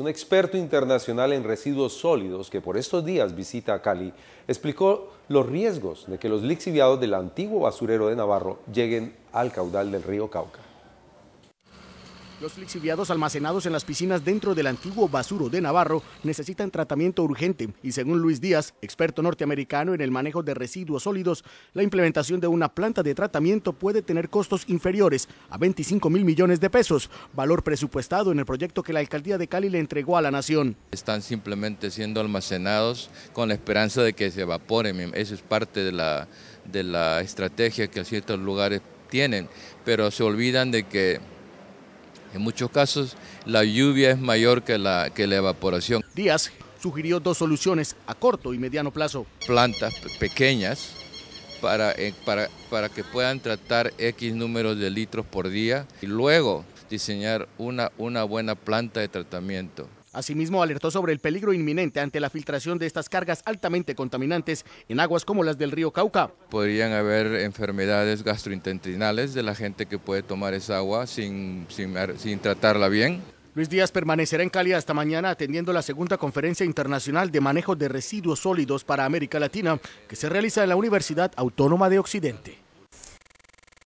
un experto internacional en residuos sólidos que por estos días visita a Cali, explicó los riesgos de que los lixiviados del antiguo basurero de Navarro lleguen al caudal del río Cauca. Los lixiviados almacenados en las piscinas dentro del antiguo basuro de Navarro necesitan tratamiento urgente y según Luis Díaz, experto norteamericano en el manejo de residuos sólidos, la implementación de una planta de tratamiento puede tener costos inferiores a 25 mil millones de pesos, valor presupuestado en el proyecto que la alcaldía de Cali le entregó a la nación. Están simplemente siendo almacenados con la esperanza de que se evaporen, eso es parte de la, de la estrategia que ciertos lugares tienen, pero se olvidan de que en muchos casos la lluvia es mayor que la, que la evaporación. Díaz sugirió dos soluciones a corto y mediano plazo. Plantas pequeñas eh, para, para, que puedan tratar X números de litros por día y luego diseñar una, una buena planta de tratamiento. Asimismo, alertó sobre el peligro inminente ante la filtración de estas cargas altamente contaminantes en aguas como las del río Cauca. Podrían haber enfermedades gastrointestinales de la gente que puede tomar esa agua sin, sin, tratarla bien. Luis Díaz permanecerá en Cali hasta mañana atendiendo la segunda conferencia internacional de manejo de residuos sólidos para América Latina que se realiza en la Universidad Autónoma de Occidente.